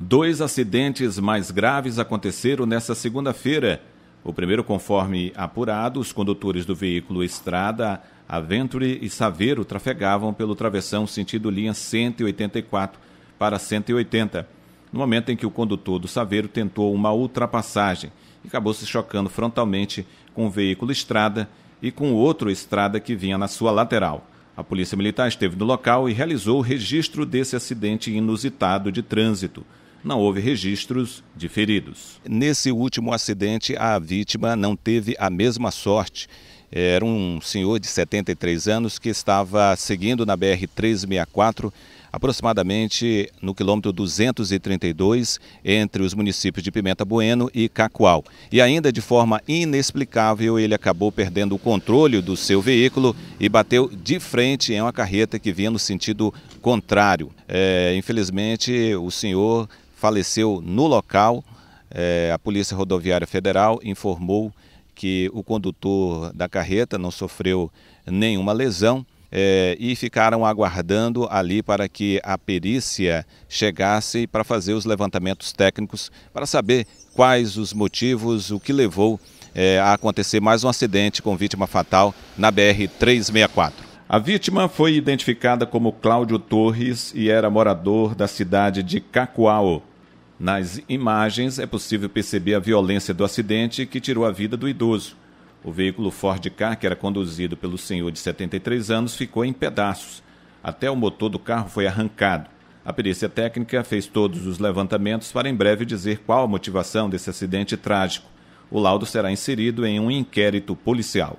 Dois acidentes mais graves aconteceram nesta segunda-feira. O primeiro, conforme apurado, os condutores do veículo Estrada, Aventure e Saveiro trafegavam pelo travessão sentido linha 184 para 180, no momento em que o condutor do Saveiro tentou uma ultrapassagem e acabou se chocando frontalmente com o veículo Estrada e com outro Estrada que vinha na sua lateral. A Polícia Militar esteve no local e realizou o registro desse acidente inusitado de trânsito não houve registros de feridos. Nesse último acidente, a vítima não teve a mesma sorte. Era um senhor de 73 anos que estava seguindo na BR-364, aproximadamente no quilômetro 232, entre os municípios de Pimenta Bueno e Cacoal. E ainda de forma inexplicável, ele acabou perdendo o controle do seu veículo e bateu de frente em uma carreta que vinha no sentido contrário. É, infelizmente, o senhor faleceu no local. É, a Polícia Rodoviária Federal informou que o condutor da carreta não sofreu nenhuma lesão é, e ficaram aguardando ali para que a perícia chegasse para fazer os levantamentos técnicos para saber quais os motivos, o que levou é, a acontecer mais um acidente com vítima fatal na BR-364. A vítima foi identificada como Cláudio Torres e era morador da cidade de Cacoal. Nas imagens é possível perceber a violência do acidente que tirou a vida do idoso. O veículo Ford Car que era conduzido pelo senhor de 73 anos, ficou em pedaços. Até o motor do carro foi arrancado. A perícia técnica fez todos os levantamentos para em breve dizer qual a motivação desse acidente trágico. O laudo será inserido em um inquérito policial.